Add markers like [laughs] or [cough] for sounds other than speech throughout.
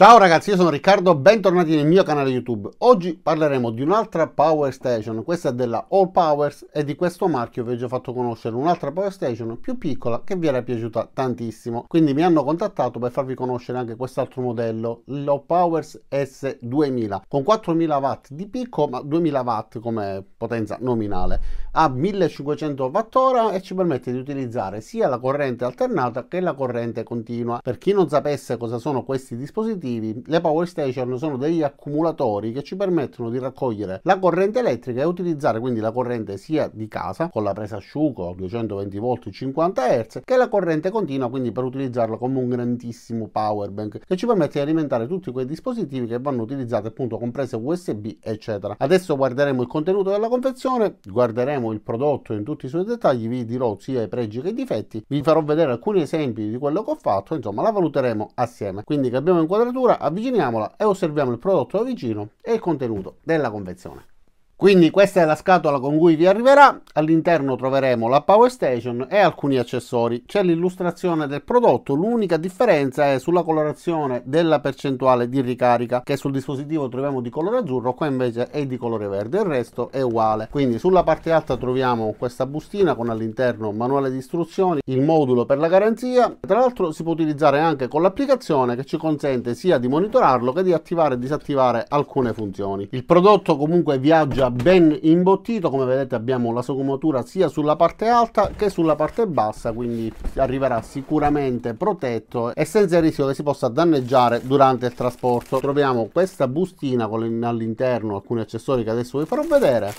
Ciao ragazzi, io sono Riccardo, bentornati nel mio canale YouTube. Oggi parleremo di un'altra Power Station, questa è della All Powers e di questo marchio vi ho già fatto conoscere un'altra Power Station più piccola che vi era piaciuta tantissimo. Quindi mi hanno contattato per farvi conoscere anche quest'altro modello, l'All Powers S2000, con 4000 watt di picco ma 2000 watt come potenza nominale. Ha 1500 wattora e ci permette di utilizzare sia la corrente alternata che la corrente continua. Per chi non sapesse cosa sono questi dispositivi, motivi le power station sono degli accumulatori che ci permettono di raccogliere la corrente elettrica e utilizzare quindi la corrente sia di casa con la presa asciugo 220 volt 50 Hz che la corrente continua quindi per utilizzarla come un grandissimo power bank che ci permette di alimentare tutti quei dispositivi che vanno utilizzati appunto comprese USB eccetera. Adesso guarderemo il contenuto della confezione, guarderemo il prodotto in tutti i suoi dettagli, vi dirò sia i pregi che i difetti, vi farò vedere alcuni esempi di quello che ho fatto, insomma la valuteremo assieme. Quindi che abbiamo inquadrato temperatura, avviciniamola e osserviamo il prodotto da vicino e il contenuto della confezione. Quindi questa è la scatola con cui vi arriverà, all'interno troveremo la Power Station e alcuni accessori. C'è l'illustrazione del prodotto, l'unica differenza è sulla colorazione della percentuale di ricarica che sul dispositivo troviamo di colore azzurro, qua invece è di colore verde, il resto è uguale. Quindi sulla parte alta troviamo questa bustina con all'interno manuale di istruzioni, il modulo per la garanzia, tra l'altro si può utilizzare anche con l'applicazione che ci consente sia di monitorarlo che di attivare e disattivare alcune funzioni. Il prodotto comunque viaggia ben imbottito come vedete abbiamo la sagomatura sia sulla parte alta che sulla parte bassa quindi arriverà sicuramente protetto e senza il rischio che si possa danneggiare durante il trasporto troviamo questa bustina con all'interno alcuni accessori che adesso vi farò vedere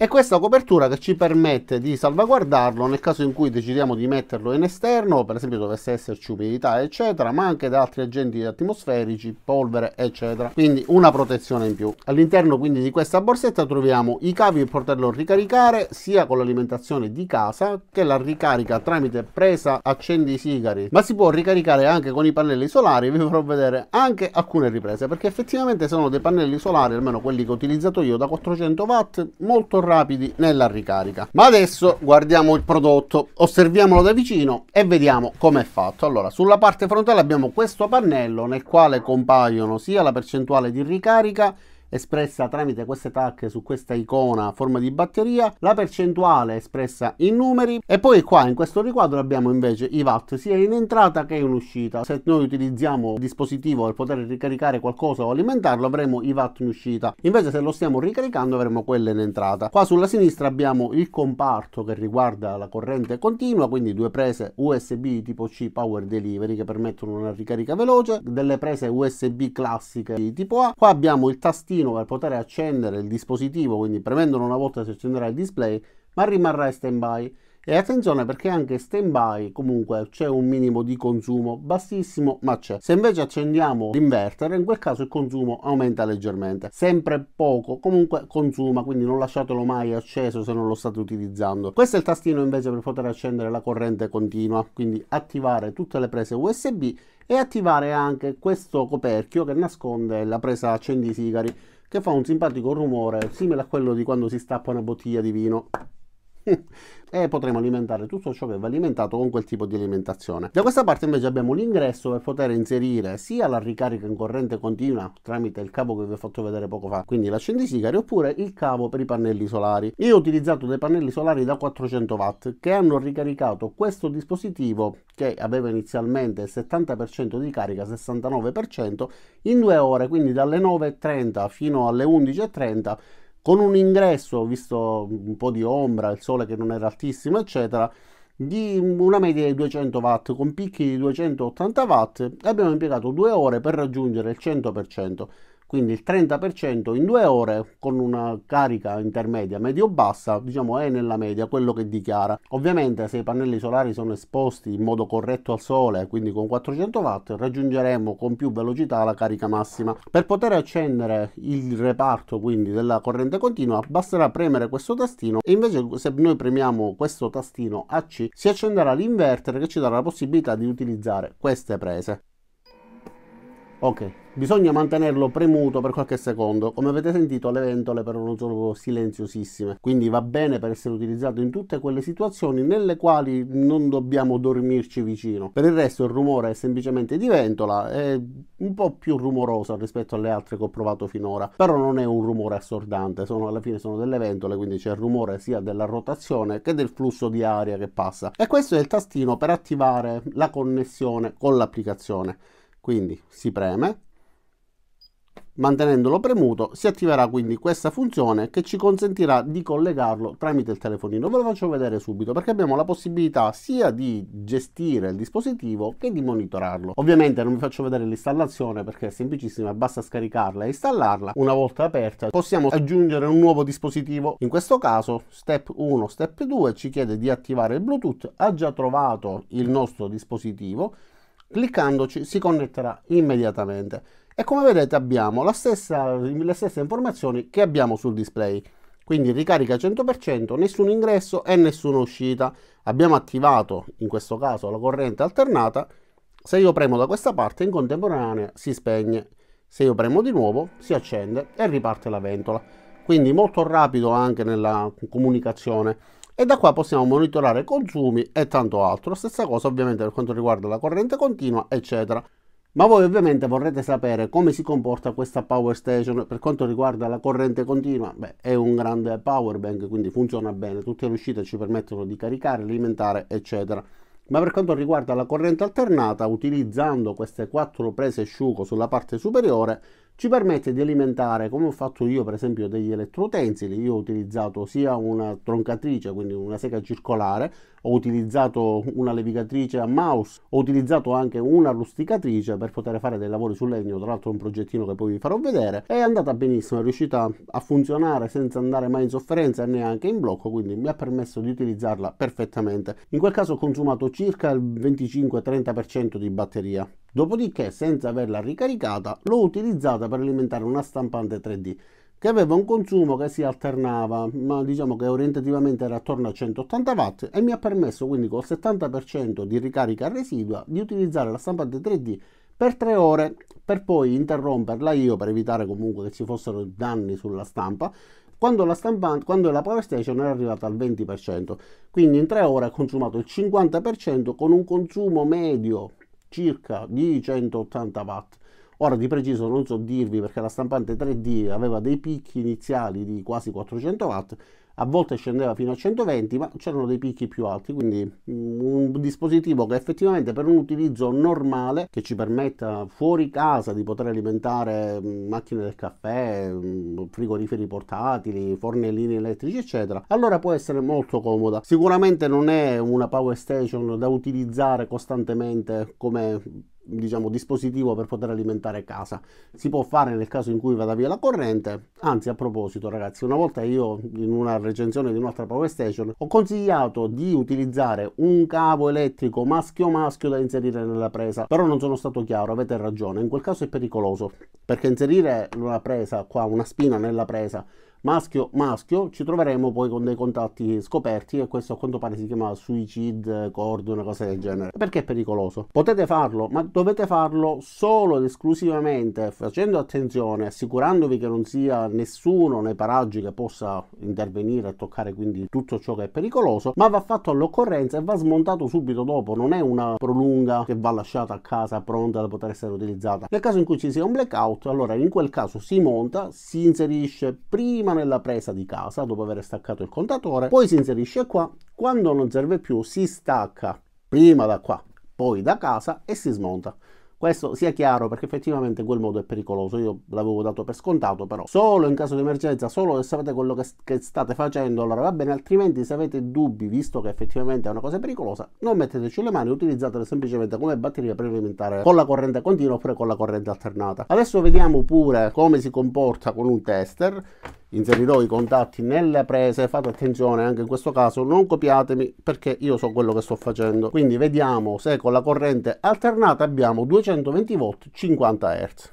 e questa copertura che ci permette di salvaguardarlo nel caso in cui decidiamo di metterlo in esterno, per esempio dovesse esserci umidità eccetera, ma anche da altri agenti atmosferici, polvere eccetera, quindi una protezione in più. All'interno quindi di questa borsetta troviamo i cavi per poterlo ricaricare sia con l'alimentazione di casa che la ricarica tramite presa accendi sigari, ma si può ricaricare anche con i pannelli solari, vi farò vedere anche alcune riprese perché effettivamente sono dei pannelli solari, almeno quelli che ho utilizzato io da 400 watt, molto rapidi nella ricarica. Ma adesso guardiamo il prodotto, osserviamolo da vicino e vediamo com'è fatto. Allora, sulla parte frontale abbiamo questo pannello nel quale compaiono sia la percentuale di ricarica espressa tramite queste tacche su questa icona a forma di batteria, la percentuale espressa in numeri e poi qua in questo riquadro abbiamo invece i watt sia in entrata che in uscita. Se noi utilizziamo il dispositivo per poter ricaricare qualcosa o alimentarlo avremo i watt in uscita, invece se lo stiamo ricaricando avremo quelle in entrata. Qua sulla sinistra abbiamo il comparto che riguarda la corrente continua, quindi due prese USB tipo C Power Delivery che permettono una ricarica veloce, delle prese USB classiche tipo A. Qua abbiamo il tastino pulsantino per poter accendere il dispositivo, quindi premendolo una volta si accenderà il display, ma rimarrà stand by. E attenzione perché anche stand by comunque c'è un minimo di consumo bassissimo ma c'è. Se invece accendiamo l'inverter in quel caso il consumo aumenta leggermente. Sempre poco comunque consuma quindi non lasciatelo mai acceso se non lo state utilizzando. Questo è il tastino invece per poter accendere la corrente continua quindi attivare tutte le prese USB e attivare anche questo coperchio che nasconde la presa accendi sigari che fa un simpatico rumore simile a quello di quando si stappa una bottiglia di vino [laughs] e potremo alimentare tutto ciò che va alimentato con quel tipo di alimentazione. Da questa parte invece abbiamo l'ingresso per poter inserire sia la ricarica in corrente continua tramite il cavo che vi ho fatto vedere poco fa, quindi l'accendisigari, oppure il cavo per i pannelli solari. Io ho utilizzato dei pannelli solari da 400 watt che hanno ricaricato questo dispositivo che aveva inizialmente il 70% di carica, 69% in due ore, quindi dalle 9.30 fino alle 11.30 con un ingresso, visto un po' di ombra, il sole che non era altissimo, eccetera, di una media di 200 watt con picchi di 280 watt abbiamo impiegato due ore per raggiungere il 100% quindi il 30% in due ore con una carica intermedia medio-bassa, diciamo è nella media quello che dichiara. Ovviamente se i pannelli solari sono esposti in modo corretto al sole, quindi con 400 watt, raggiungeremo con più velocità la carica massima. Per poter accendere il reparto quindi della corrente continua basterà premere questo tastino e invece se noi premiamo questo tastino AC si accenderà l'inverter che ci darà la possibilità di utilizzare queste prese. Ok, Bisogna mantenerlo premuto per qualche secondo. Come avete sentito le ventole però non sono silenziosissime, quindi va bene per essere utilizzato in tutte quelle situazioni nelle quali non dobbiamo dormirci vicino. Per il resto il rumore è semplicemente di ventola, è un po' più rumoroso rispetto alle altre che ho provato finora, però non è un rumore assordante, sono, alla fine sono delle ventole, quindi c'è il rumore sia della rotazione che del flusso di aria che passa. E questo è il tastino per attivare la connessione con l'applicazione. Quindi si preme, Mantenendolo premuto si attiverà quindi questa funzione che ci consentirà di collegarlo tramite il telefonino. Ve lo faccio vedere subito perché abbiamo la possibilità sia di gestire il dispositivo che di monitorarlo. Ovviamente non vi faccio vedere l'installazione perché è semplicissima, basta scaricarla e installarla. Una volta aperta possiamo aggiungere un nuovo dispositivo. In questo caso step 1, step 2 ci chiede di attivare il Bluetooth, ha già trovato il nostro dispositivo, cliccandoci si connetterà immediatamente e come vedete abbiamo stessa, le stesse informazioni che abbiamo sul display quindi ricarica 100% nessun ingresso e nessuna uscita abbiamo attivato in questo caso la corrente alternata se io premo da questa parte in contemporanea si spegne se io premo di nuovo si accende e riparte la ventola quindi molto rapido anche nella comunicazione e da qua possiamo monitorare consumi e tanto altro stessa cosa ovviamente per quanto riguarda la corrente continua eccetera ma voi ovviamente vorrete sapere come si comporta questa power station per quanto riguarda la corrente continua. Beh, è un grande power bank, quindi funziona bene, tutte le uscite ci permettono di caricare, alimentare, eccetera. Ma per quanto riguarda la corrente alternata, utilizzando queste quattro prese sciuco sulla parte superiore, ci permette di alimentare, come ho fatto io per esempio degli elettrotensili, io ho utilizzato sia una troncatrice, quindi una sega circolare, ho utilizzato una levigatrice a mouse, ho utilizzato anche una rusticatrice per poter fare dei lavori su legno, tra l'altro un progettino che poi vi farò vedere, è andata benissimo, è riuscita a funzionare senza andare mai in sofferenza e neanche in blocco, quindi mi ha permesso di utilizzarla perfettamente. In quel caso ho consumato circa il 25-30% di batteria. Dopodiché, senza averla ricaricata, l'ho utilizzata per alimentare una stampante 3D che aveva un consumo che si alternava, ma diciamo che orientativamente era attorno a 180 watt e mi ha permesso quindi col 70% di ricarica residua di utilizzare la stampante 3D per 3 ore per poi interromperla io per evitare comunque che ci fossero danni sulla stampa quando la, stampante, quando la power station era arrivata al 20%, quindi in 3 ore ha consumato il 50% con un consumo medio circa di 180 watt Ora di preciso non so dirvi perché la stampante 3D aveva dei picchi iniziali di quasi 400 watt, a volte scendeva fino a 120, ma c'erano dei picchi più alti, quindi mm, un dispositivo che effettivamente per un utilizzo normale che ci permetta fuori casa di poter alimentare mm, macchine del caffè, mm, frigoriferi portatili, fornellini elettrici, eccetera, allora può essere molto comoda. Sicuramente non è una power station da utilizzare costantemente come diciamo, dispositivo per poter alimentare casa. Si può fare nel caso in cui vada via la corrente. Anzi, a proposito, ragazzi, una volta io in una recensione di un'altra Power Station ho consigliato di utilizzare un cavo elettrico maschio maschio da inserire nella presa. Però non sono stato chiaro, avete ragione. In quel caso è pericoloso perché inserire una presa qua, una spina nella presa maschio maschio ci troveremo poi con dei contatti scoperti e questo a quanto pare si chiama suicide cord una cosa del genere perché è pericoloso potete farlo ma dovete farlo solo ed esclusivamente facendo attenzione assicurandovi che non sia nessuno nei paraggi che possa intervenire e toccare quindi tutto ciò che è pericoloso ma va fatto all'occorrenza e va smontato subito dopo non è una prolunga che va lasciata a casa pronta da poter essere utilizzata nel caso in cui ci sia un blackout allora in quel caso si monta si inserisce prima prima nella presa di casa dopo aver staccato il contatore, poi si inserisce qua, quando non serve più si stacca prima da qua, poi da casa e si smonta. Questo sia chiaro perché effettivamente quel modo è pericoloso, io l'avevo dato per scontato però. Solo in caso di emergenza, solo se sapete quello che, che, state facendo, allora va bene, altrimenti se avete dubbi, visto che effettivamente è una cosa pericolosa, non metteteci le mani, utilizzatele semplicemente come batteria per alimentare con la corrente continua oppure con la corrente alternata. Adesso vediamo pure come si comporta con un tester inserirò i contatti nelle prese fate attenzione anche in questo caso non copiatemi perché io so quello che sto facendo quindi vediamo se con la corrente alternata abbiamo 220 volt 50 hertz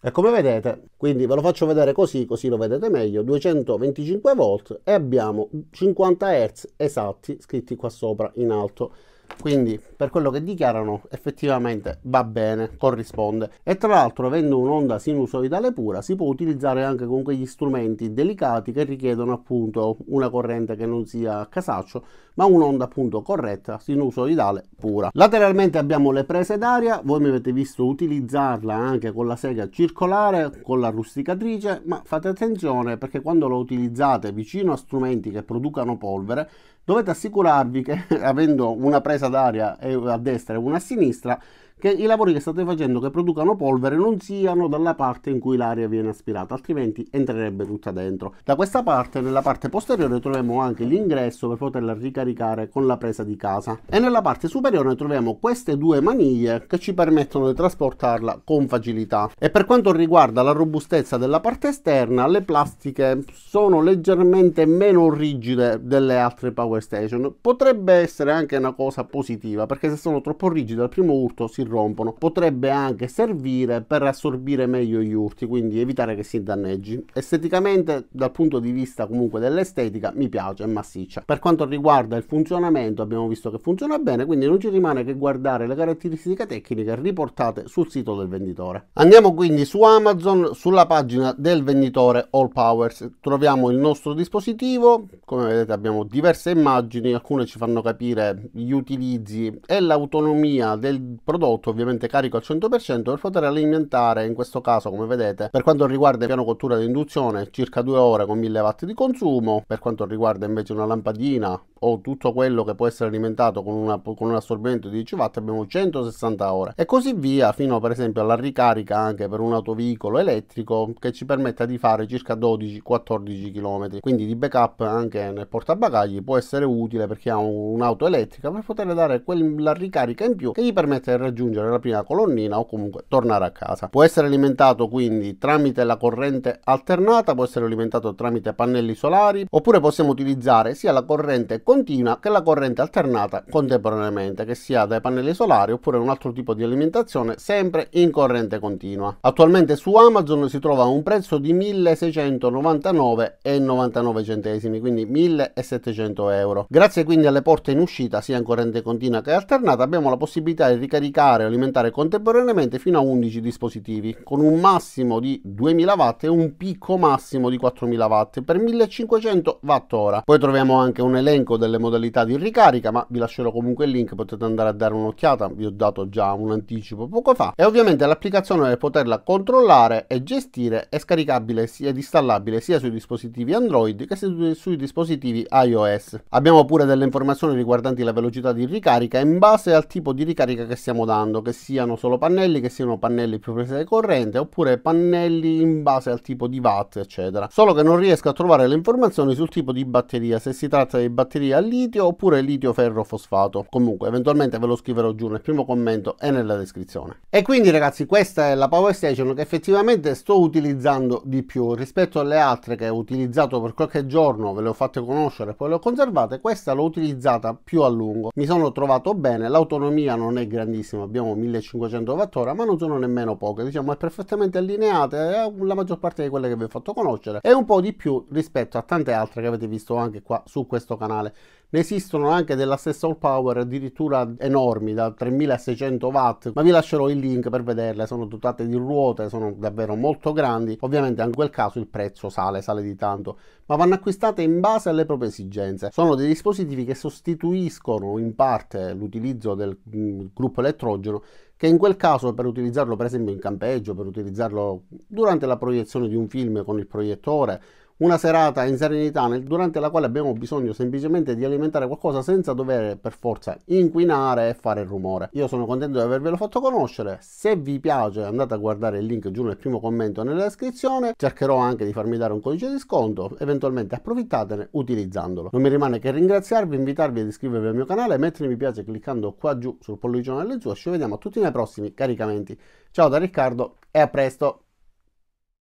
e come vedete quindi ve lo faccio vedere così così lo vedete meglio 225 volt e abbiamo 50 hertz esatti scritti qua sopra in alto quindi per quello che dichiarano effettivamente va bene, corrisponde e tra l'altro avendo un'onda sinusoidale pura si può utilizzare anche con quegli strumenti delicati che richiedono appunto una corrente che non sia a casaccio ma un'onda appunto corretta sinusoidale pura. Lateralmente abbiamo le prese d'aria, voi mi avete visto utilizzarla anche con la sega circolare, con la rusticatrice ma fate attenzione perché quando la utilizzate vicino a strumenti che producano polvere dovete assicurarvi che [laughs] avendo una presa d'aria a destra e una a sinistra che i lavori che state facendo che producano polvere non siano dalla parte in cui l'aria viene aspirata, altrimenti entrerebbe tutta dentro. Da questa parte, nella parte posteriore, troviamo anche l'ingresso per poterla ricaricare con la presa di casa. E nella parte superiore troviamo queste due maniglie che ci permettono di trasportarla con facilità. E per quanto riguarda la robustezza della parte esterna, le plastiche sono leggermente meno rigide delle altre Power Station. Potrebbe essere anche una cosa positiva, perché se sono troppo rigide al primo urto si rompono. Potrebbe anche servire per assorbire meglio gli urti, quindi evitare che si danneggi. Esteticamente, dal punto di vista comunque dell'estetica, mi piace, è massiccia. Per quanto riguarda il funzionamento, abbiamo visto che funziona bene, quindi non ci rimane che guardare le caratteristiche tecniche riportate sul sito del venditore. Andiamo quindi su Amazon, sulla pagina del venditore All Powers, troviamo il nostro dispositivo, come vedete abbiamo diverse immagini, alcune ci fanno capire gli utilizzi e l'autonomia del prodotto prodotto ovviamente carico al 100% per poter alimentare in questo caso come vedete per quanto riguarda il piano cottura di induzione circa 2 ore con 1000 watt di consumo per quanto riguarda invece una lampadina o tutto quello che può essere alimentato con, una, con un assorbimento di 10 watt abbiamo 160 ore e così via fino per esempio alla ricarica anche per un autoveicolo elettrico che ci permetta di fare circa 12-14 km quindi di backup anche nel portabagagli può essere utile per chi ha un'auto elettrica per poter dare quella ricarica in più che gli permette di raggiungere la prima colonnina o comunque tornare a casa può essere alimentato quindi tramite la corrente alternata può essere alimentato tramite pannelli solari oppure possiamo utilizzare sia la corrente continua che la corrente alternata contemporaneamente, che sia dai pannelli solari oppure un altro tipo di alimentazione, sempre in corrente continua. Attualmente su Amazon si trova a un prezzo di 1699,99 centesimi, quindi 1700 euro. Grazie quindi alle porte in uscita, sia in corrente continua che alternata, abbiamo la possibilità di ricaricare e alimentare contemporaneamente fino a 11 dispositivi, con un massimo di 2000 watt e un picco massimo di 4000 watt per 1500 watt ora. Poi troviamo anche un elenco delle modalità di ricarica, ma vi lascerò comunque il link, potete andare a dare un'occhiata, vi ho dato già un anticipo poco fa. E ovviamente l'applicazione per poterla controllare e gestire è scaricabile ed installabile sia sui dispositivi Android che sui dispositivi iOS. Abbiamo pure delle informazioni riguardanti la velocità di ricarica in base al tipo di ricarica che stiamo dando, che siano solo pannelli, che siano pannelli più presa di corrente oppure pannelli in base al tipo di watt, eccetera. Solo che non riesco a trovare le informazioni sul tipo di batteria, se si tratta di batterie batteria al litio oppure litio ferro fosfato. Comunque, eventualmente ve lo scriverò giù nel primo commento e nella descrizione. E quindi ragazzi, questa è la Power Station che effettivamente sto utilizzando di più rispetto alle altre che ho utilizzato per qualche giorno, ve le ho fatte conoscere poi le ho conservate, questa l'ho utilizzata più a lungo. Mi sono trovato bene, l'autonomia non è grandissima, abbiamo 1500 Wh, ma non sono nemmeno poche, diciamo è perfettamente allineata, la maggior parte di quelle che vi ho fatto conoscere e un po' di più rispetto a tante altre che avete visto anche qua su questo canale. Ne esistono anche della stessa All Power addirittura enormi, da 3600 watt, ma vi lascerò il link per vederle, sono dotate di ruote, sono davvero molto grandi, ovviamente in quel caso il prezzo sale, sale di tanto, ma vanno acquistate in base alle proprie esigenze. Sono dei dispositivi che sostituiscono in parte l'utilizzo del mm, gruppo elettrogeno che in quel caso per utilizzarlo per esempio in campeggio, per utilizzarlo durante la proiezione di un film con il proiettore una serata in serenità nel, durante la quale abbiamo bisogno semplicemente di alimentare qualcosa senza dover per forza inquinare e fare rumore. Io sono contento di avervelo fatto conoscere, se vi piace andate a guardare il link giù nel primo commento nella descrizione, cercherò anche di farmi dare un codice di sconto, eventualmente approfittatene utilizzandolo. Non mi rimane che ringraziarvi, invitarvi ad iscrivervi al mio canale, mettere mi piace cliccando qua giù sul pollicione alle zucche, ci vediamo a tutti nei prossimi caricamenti. Ciao da Riccardo e a presto!